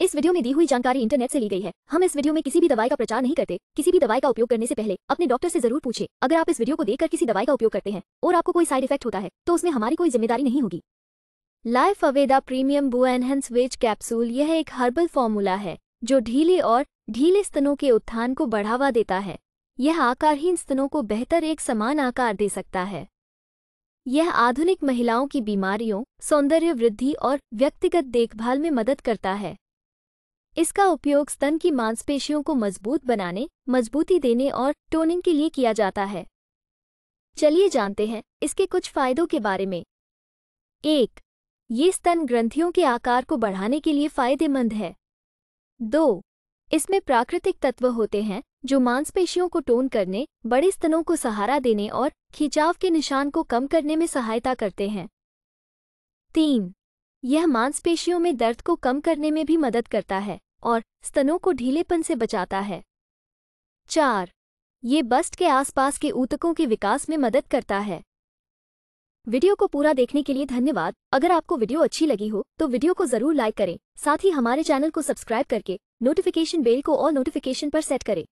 इस वीडियो में दी हुई जानकारी इंटरनेट से ली गई है हम इस वीडियो में किसी भी दवाई का प्रचार नहीं करते किसी भी दवाई का उपयोग करने से पहले अपने डॉक्टर से जरूर पूछे अगर आप इस वीडियो को देखकर किसी दवाई का उपयोग करते हैं और आपको कोई साइड इफेक्ट होता है तो उसमें हमारी कोई जिम्मेदारी नहीं होगी लाइफ अवेदा प्रीमियम बू एनहेंस वेज कैप्सूल यह एक हर्बल फॉर्मूला है जो ढीले और ढीले स्तनों के उत्थान को बढ़ावा देता है यह आकारहीन स्तनों को बेहतर एक समान आकार दे सकता है यह आधुनिक महिलाओं की बीमारियों सौंदर्य वृद्धि और व्यक्तिगत देखभाल में मदद करता है इसका उपयोग स्तन की मांसपेशियों को मजबूत बनाने मजबूती देने और टोनिंग के लिए किया जाता है चलिए जानते हैं इसके कुछ फायदों के बारे में एक ये स्तन ग्रंथियों के आकार को बढ़ाने के लिए फायदेमंद है दो इसमें प्राकृतिक तत्व होते हैं जो मांसपेशियों को टोन करने बड़े स्तनों को सहारा देने और खिंचाव के निशान को कम करने में सहायता करते हैं तीन यह मांसपेशियों में दर्द को कम करने में भी मदद करता है और स्तनों को ढीलेपन से बचाता है चार ये बस्ट के आसपास के ऊतकों के विकास में मदद करता है वीडियो को पूरा देखने के लिए धन्यवाद अगर आपको वीडियो अच्छी लगी हो तो वीडियो को जरूर लाइक करें साथ ही हमारे चैनल को सब्सक्राइब करके नोटिफिकेशन बेल को और नोटिफिकेशन पर सेट करें